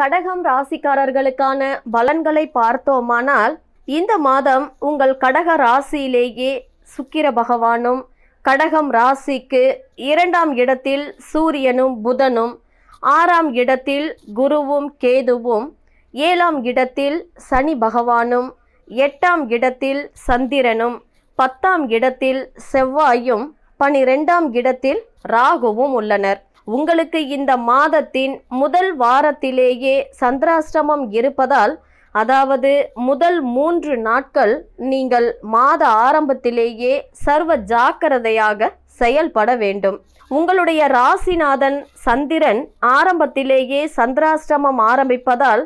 கடகம் ராசிக்காரர்களுக்கான பலன்களை பார்த்தோமானால் இந்த மாதம் உங்கள் கடக ராசியிலேயே சுக்கிர பகவானும் கடகம் ராசிக்கு இரண்டாம் இடத்தில் சூரியனும் புதனும் ஆறாம் இடத்தில் குருவும் கேதுவும் ஏழாம் இடத்தில் சனி பகவானும் எட்டாம் இடத்தில் சந்திரனும் பத்தாம் இடத்தில் செவ்வாயும் பனிரெண்டாம் இடத்தில் ராகுவும் உள்ளனர் உங்களுக்கு இந்த மாதத்தின் முதல் வாரத்திலேயே சந்திராஷ்டமம் இருப்பதால் அதாவது முதல் மூன்று நாட்கள் நீங்கள் மாத ஆரம்பத்திலேயே சர்வ ஜாக்கிரதையாக செயல்பட வேண்டும் உங்களுடைய ராசிநாதன் சந்திரன் ஆரம்பத்திலேயே சந்திராஷ்டமம் ஆரம்பிப்பதால்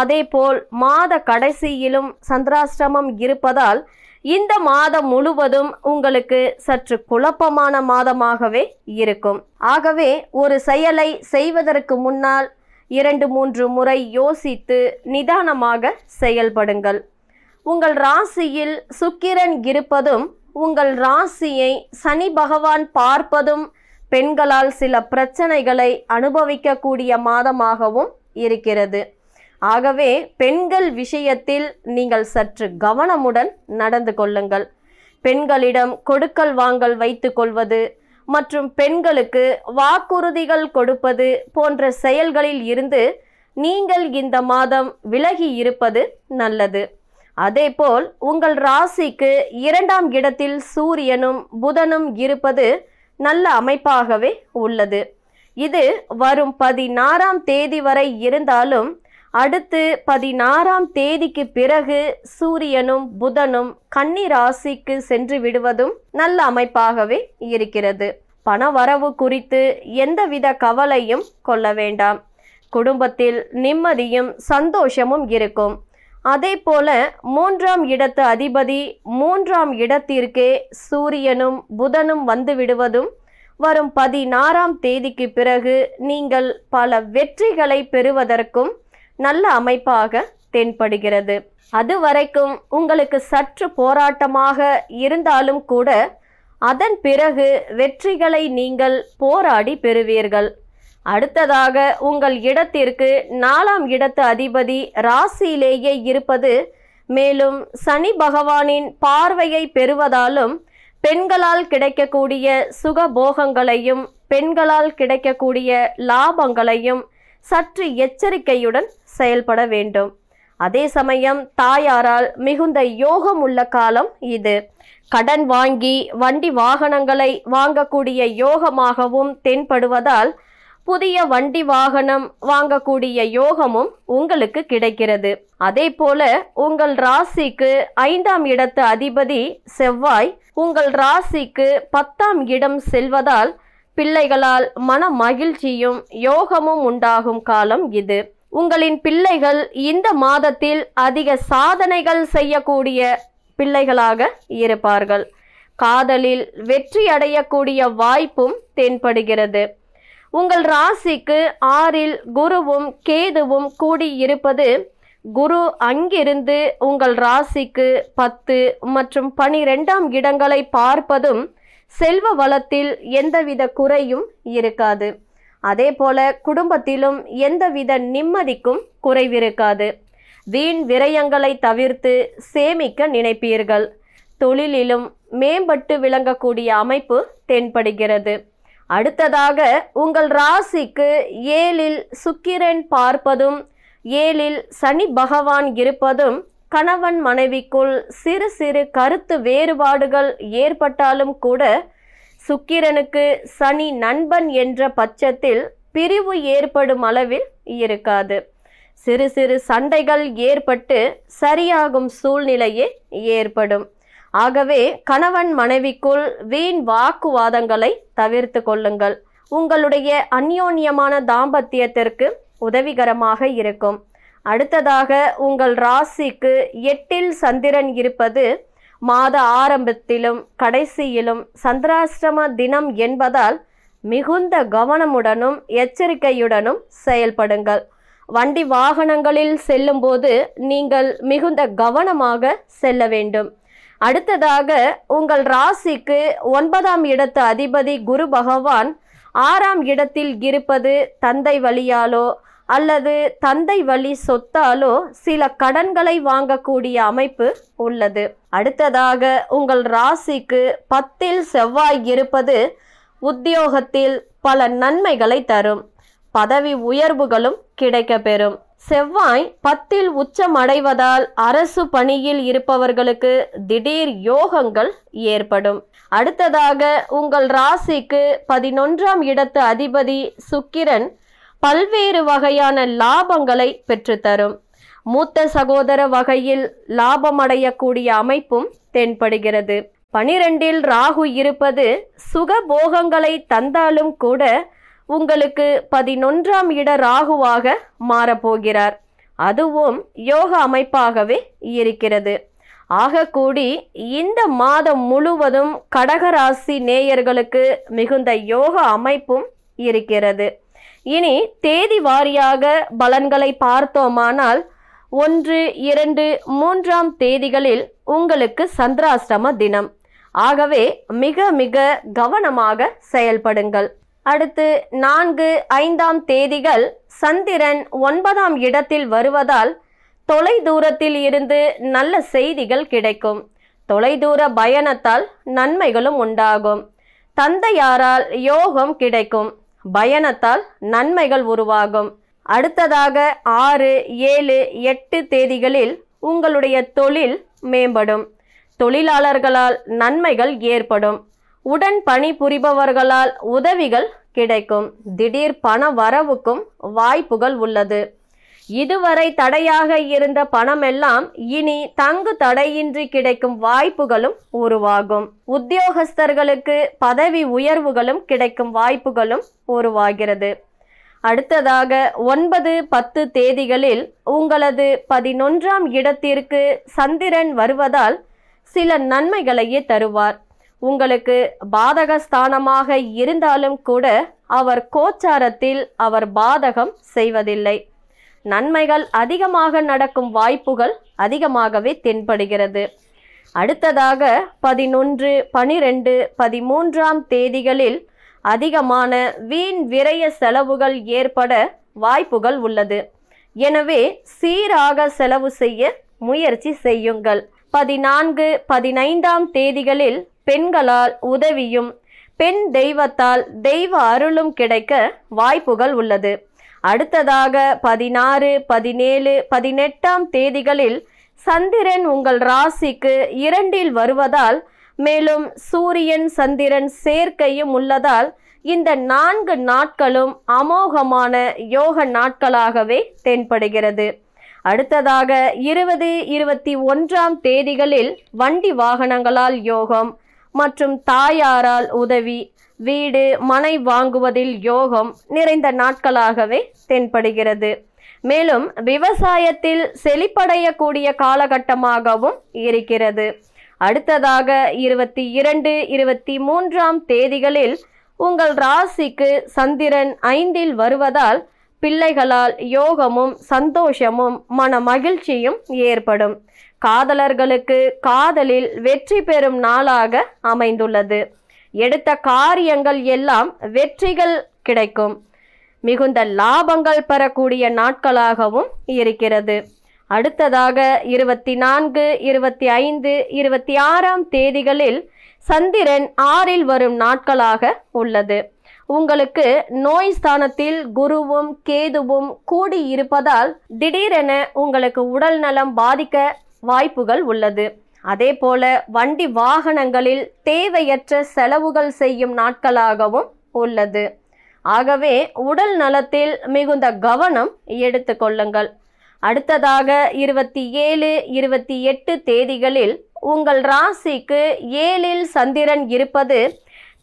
அதேபோல் மாத கடைசியிலும் சந்திராஷ்டமம் இருப்பதால் இந்த மாதம் முழுவதும் உங்களுக்கு சற்று குழப்பமான மாதமாகவே இருக்கும் ஆகவே ஒரு செயலை செய்வதற்கு முன்னால் இரண்டு மூன்று முறை யோசித்து நிதானமாக செயல்படுங்கள் உங்கள் ராசியில் சுக்கிரன் இருப்பதும் உங்கள் ராசியை சனி பகவான் பார்ப்பதும் பெண்களால் சில பிரச்சனைகளை அனுபவிக்கக்கூடிய மாதமாகவும் இருக்கிறது ஆகவே பெண்கள் விஷயத்தில் நீங்கள் சற்று கவனமுடன் நடந்து கொள்ளுங்கள் பெண்களிடம் கொடுக்கல் வாங்கல் வைத்து கொள்வது மற்றும் பெண்களுக்கு வாக்குறுதிகள் கொடுப்பது போன்ற செயல்களில் இருந்து நீங்கள் இந்த மாதம் விலகி இருப்பது நல்லது அதேபோல் உங்கள் ராசிக்கு இரண்டாம் இடத்தில் சூரியனும் புதனும் இருப்பது நல்ல அமைப்பாகவே உள்ளது இது வரும் பதினாறாம் தேதி வரை இருந்தாலும் அடுத்து பதினாறாம் தேதிக்கு பிறகு சூரியனும் புதனும் கன்னி ராசிக்கு சென்று விடுவதும் நல்ல அமைப்பாகவே இருக்கிறது பண வரவு குறித்து எந்தவித கவலையும் கொள்ள வேண்டாம் குடும்பத்தில் நிம்மதியும் சந்தோஷமும் இருக்கும் அதே போல மூன்றாம் இடத்து அதிபதி மூன்றாம் இடத்திற்கே சூரியனும் புதனும் வந்து விடுவதும் வரும் பதினாறாம் தேதிக்கு பிறகு நீங்கள் பல வெற்றிகளை பெறுவதற்கும் நல்ல அமைப்பாக தென்படுகிறது அது வரைக்கும் உங்களுக்கு சற்று போராட்டமாக இருந்தாலும் கூட அதன் பிறகு வெற்றிகளை நீங்கள் போராடி பெறுவீர்கள் அடுத்ததாக உங்கள் இடத்திற்கு நாலாம் இடத்து அதிபதி ராசியிலேயே இருப்பது மேலும் சனி பகவானின் பார்வையை பெறுவதாலும் பெண்களால் கிடைக்கக்கூடிய சுகபோகங்களையும் பெண்களால் கிடைக்கக்கூடிய லாபங்களையும் சற்று எச்சரிக்கையுடன் செயல்பட வேண்டும் அதே சமயம் தாயாரால் மிகுந்த யோகம் உள்ள காலம் இது கடன் வாங்கி வண்டி வாகனங்களை வாங்கக்கூடிய யோகமாகவும் தென்படுவதால் புதிய வண்டி வாகனம் வாங்கக்கூடிய யோகமும் உங்களுக்கு கிடைக்கிறது அதே போல உங்கள் ராசிக்கு ஐந்தாம் இடத்து அதிபதி செவ்வாய் உங்கள் ராசிக்கு பத்தாம் இடம் செல்வதால் பிள்ளைகளால் மன மகிழ்ச்சியும் யோகமும் உண்டாகும் காலம் இது உங்களின் பிள்ளைகள் இந்த மாதத்தில் அதிக சாதனைகள் செய்யக்கூடிய பிள்ளைகளாக இருப்பார்கள் காதலில் வெற்றி அடையக்கூடிய வாய்ப்பும் தென்படுகிறது உங்கள் ராசிக்கு ஆறில் குருவும் கேதுவும் கூடியிருப்பது குரு அங்கிருந்து உங்கள் ராசிக்கு பத்து மற்றும் பனிரெண்டாம் இடங்களை பார்ப்பதும் செல்வ வளத்தில் எந்தவித குறையும் இருக்காது அதே போல குடும்பத்திலும் எந்தவித நிம்மதிக்கும் குறைவிருக்காது வீண் விரயங்களை தவிர்த்து சேமிக்க நினைப்பீர்கள் தொழிலிலும் மேம்பட்டு விளங்கக்கூடிய அமைப்பு தென்படுகிறது அடுத்ததாக உங்கள் ராசிக்கு ஏழில் சுக்கிரன் பார்ப்பதும் ஏழில் சனி பகவான் இருப்பதும் கணவன் மனைவிக்குள் சிறு சிறு கருத்து வேறுபாடுகள் ஏற்பட்டாலும் கூட சுக்கிரனுக்கு சனி நண்பன் என்ற பட்சத்தில் பிரிவு ஏற்படும் அளவில் இருக்காது சிறு சிறு சண்டைகள் ஏற்பட்டு சரியாகும் சூழ்நிலையே ஏற்படும் ஆகவே கணவன் மனைவிக்குள் வீண் வாக்குவாதங்களை தவிர்த்து கொள்ளுங்கள் உங்களுடைய அந்யோன்யமான தாம்பத்தியத்திற்கு உதவிகரமாக இருக்கும் அடுத்ததாக உங்கள் ராசிக்கு எட்டில் சந்திரன் இருப்பது மாத ஆரம்பத்திலும் கடைசியிலும் சந்திராஷ்டம தினம் என்பதால் மிகுந்த கவனமுடனும் எச்சரிக்கையுடனும் செயல்படுங்கள் வண்டி வாகனங்களில் செல்லும்போது நீங்கள் மிகுந்த கவனமாக செல்ல வேண்டும் அடுத்ததாக உங்கள் ராசிக்கு ஒன்பதாம் இடத்து அதிபதி குரு பகவான் ஆறாம் இடத்தில் இருப்பது தந்தை வழியாலோ அல்லது தந்தை வழி சொத்தாலோ சில கடன்களை வாங்கக்கூடிய அமைப்பு உள்ளது அடுத்ததாக உங்கள் ராசிக்கு பத்தில் செவ்வாய் இருப்பது உத்தியோகத்தில் பல நன்மைகளை தரும் பதவி உயர்வுகளும் கிடைக்கப்பெறும் செவ்வாய் பத்தில் உச்சம் அடைவதால் அரசு பணியில் இருப்பவர்களுக்கு திடீர் யோகங்கள் ஏற்படும் அடுத்ததாக உங்கள் ராசிக்கு பதினொன்றாம் இடத்து அதிபதி சுக்கிரன் பல்வேறு வகையான லாபங்களை பெற்றுத்தரும் மூத்த சகோதர வகையில் லாபமடையக்கூடிய அமைப்பும் தென்படுகிறது பனிரெண்டில் ராகு இருப்பது சுக போகங்களை தந்தாலும் கூட உங்களுக்கு பதினொன்றாம் இட ராகுவாக மாறப்போகிறார் அதுவும் யோக அமைப்பாகவே இருக்கிறது ஆகக்கூடி இந்த மாதம் முழுவதும் கடகராசி நேயர்களுக்கு மிகுந்த யோக அமைப்பும் இருக்கிறது இனி தேதி வாரியாக பலன்களை பார்த்தோமானால் ஒன்று இரண்டு மூன்றாம் தேதிகளில் உங்களுக்கு சந்திராஷ்டம தினம் ஆகவே மிக மிக கவனமாக செயல்படுங்கள் அடுத்து நான்கு ஐந்தாம் தேதிகள் சந்திரன் ஒன்பதாம் இடத்தில் வருவதால் தொலை தூரத்தில் இருந்து நல்ல செய்திகள் கிடைக்கும் தொலைதூர பயணத்தால் நன்மைகளும் உண்டாகும் தந்தையாரால் யோகம் கிடைக்கும் பயணத்தால் நன்மைகள் உருவாகும் அடுத்ததாக ஆறு ஏழு எட்டு தேதிகளில் உங்களுடைய தொழில் மேம்படும் தொழிலாளர்களால் நன்மைகள் ஏற்படும் உடன் பணிபுரிபவர்களால் உதவிகள் கிடைக்கும் திடீர் பண வரவுக்கும் வாய்ப்புகள் உள்ளது இதுவரை தடையாக இருந்த பணமெல்லாம் இனி தங்கு தடையின்றி கிடைக்கும் வாய்ப்புகளும் உருவாகும் உத்தியோகஸ்தர்களுக்கு பதவி உயர்வுகளும் கிடைக்கும் வாய்ப்புகளும் உருவாகிறது அடுத்ததாக ஒன்பது பத்து தேதிகளில் உங்களது பதினொன்றாம் இடத்திற்கு சந்திரன் வருவதால் சில நன்மைகளையே தருவார் உங்களுக்கு பாதக ஸ்தானமாக இருந்தாலும் கூட அவர் கோச்சாரத்தில் அவர் பாதகம் செய்வதில்லை நன்மைகள் அதிகமாக நடக்கும் வாய்ப்புகள் அதிகமாகவே தென்படுகிறது அடுத்ததாக பதினொன்று பனிரெண்டு பதிமூன்றாம் தேதிகளில் அதிகமான வீண் விரய செலவுகள் ஏற்பட வாய்ப்புகள் உள்ளது எனவே சீராக செலவு செய்ய முயற்சி செய்யுங்கள் பதினான்கு பதினைந்தாம் தேதிகளில் பெண்களால் உதவியும் பெண் தெய்வத்தால் தெய்வ அருளும் கிடைக்க வாய்ப்புகள் உள்ளது அடுத்ததாக பதினாறு பதினேழு பதினெட்டாம் தேதிகளில் சந்திரன் உங்கள் ராசிக்கு இரண்டில் வருவதால் மேலும் சூரியன் சந்திரன் சேர்க்கையும் உள்ளதால் இந்த நான்கு நாட்களும் அமோகமான யோக நாட்களாகவே தென்படுகிறது அடுத்ததாக இருபது இருபத்தி ஒன்றாம் தேதிகளில் வண்டி வாகனங்களால் யோகம் மற்றும் தாயாரால் உதவி வீடு மனை வாங்குவதில் யோகம் நிறைந்த நாட்களாகவே தென்படுகிறது மேலும் விவசாயத்தில் செழிப்படையக்கூடிய காலகட்டமாகவும் இருக்கிறது அடுத்ததாக இருபத்தி இரண்டு இருபத்தி மூன்றாம் தேதிகளில் உங்கள் ராசிக்கு சந்திரன் ஐந்தில் வருவதால் பிள்ளைகளால் யோகமும் சந்தோஷமும் மன மகிழ்ச்சியும் ஏற்படும் காதலர்களுக்கு காதலில் வெற்றி பெறும் நாளாக அமைந்துள்ளது எடுத்த காரியங்கள் எல்லாம் வெற்றிகள் கிடைக்கும் மிகுந்த லாபங்கள் பெறக்கூடிய நாட்களாகவும் இருக்கிறது அடுத்ததாக இருபத்தி நான்கு இருபத்தி ஐந்து இருபத்தி ஆறாம் தேதிகளில் சந்திரன் ஆறில் வரும் நாட்களாக உள்ளது உங்களுக்கு நோய் ஸ்தானத்தில் குருவும் கேதுவும் கூடி இருப்பதால் திடீரென உங்களுக்கு உடல் நலம் பாதிக்க வாய்ப்புகள் உள்ளது அதேபோல வண்டி வாகனங்களில் தேவையற்ற செலவுகள் செய்யும் நாட்களாகவும் உள்ளது ஆகவே உடல் நலத்தில் மிகுந்த கவனம் எடுத்துக்கொள்ளுங்கள் அடுத்ததாக இருபத்தி ஏழு இருபத்தி எட்டு தேதிகளில் உங்கள் ராசிக்கு ஏழில் சந்திரன் இருப்பது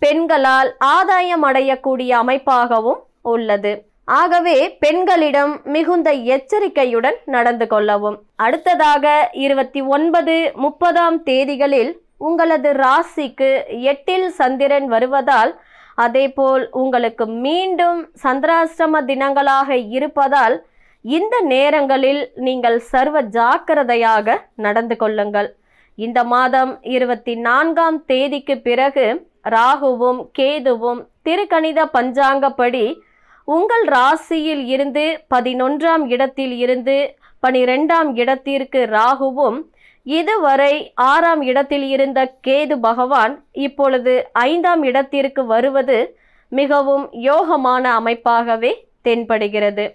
பெண்களால் ஆதாயம் அடையக்கூடிய அமைப்பாகவும் உள்ளது ஆகவே பெண்களிடம் மிகுந்த எச்சரிக்கையுடன் நடந்து கொள்ளவும் அடுத்ததாக இருபத்தி ஒன்பது முப்பதாம் தேதிகளில் உங்களது ராசிக்கு எட்டில் சந்திரன் வருவதால் அதேபோல் உங்களுக்கு மீண்டும் சந்திராஷ்டம தினங்களாக இருப்பதால் இந்த நேரங்களில் நீங்கள் சர்வ ஜாக்கிரதையாக நடந்து கொள்ளுங்கள் இந்த மாதம் இருபத்தி நான்காம் தேதிக்கு பிறகு ராகுவும் கேதுவும் திருக்கணித பஞ்சாங்கப்படி உங்கள் ராசியில் இருந்து பதினொன்றாம் இடத்தில் இருந்து பனிரெண்டாம் இடத்திற்கு ராகுவும் இதுவரை ஆறாம் இடத்தில் இருந்த கேது பகவான் இப்பொழுது ஐந்தாம் இடத்திற்கு வருவது மிகவும் யோகமான அமைப்பாகவே தென்படுகிறது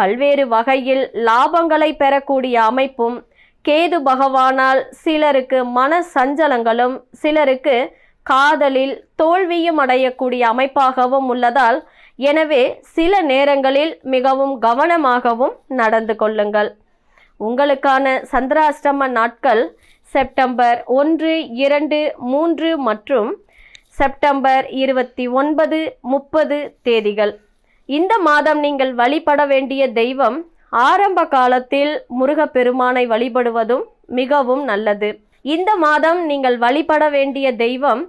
பல்வேறு வகையில் லாபங்களை பெறக்கூடிய அமைப்பும் கேது பகவானால் சிலருக்கு மன சஞ்சலங்களும் சிலருக்கு காதலில் தோல்வியும் அடையக்கூடிய அமைப்பாகவும் உள்ளதால் எனவே சில நேரங்களில் மிகவும் கவனமாகவும் நடந்து கொள்ளுங்கள் உங்களுக்கான சந்திராஷ்டம நாட்கள் செப்டம்பர் ஒன்று இரண்டு மூன்று மற்றும் செப்டம்பர் இருபத்தி ஒன்பது முப்பது தேதிகள் இந்த மாதம் நீங்கள் வழிபட வேண்டிய தெய்வம் ஆரம்ப காலத்தில் முருகப்பெருமானை வழிபடுவதும் மிகவும் நல்லது இந்த மாதம் நீங்கள் வழிபட வேண்டிய தெய்வம்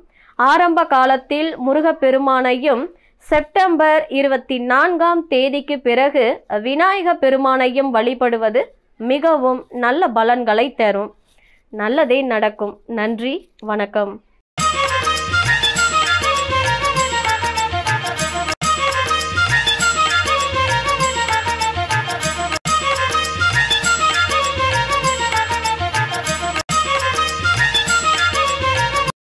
ஆரம்ப காலத்தில் முருகப்பெருமானையும் செப்டம்பர் இருபத்தி நான்காம் தேதிக்கு பிறகு விநாயக பெருமானையும் வழிபடுவது மிகவும் நல்ல பலன்களை தரும் நல்லதே நடக்கும் நன்றி வணக்கம்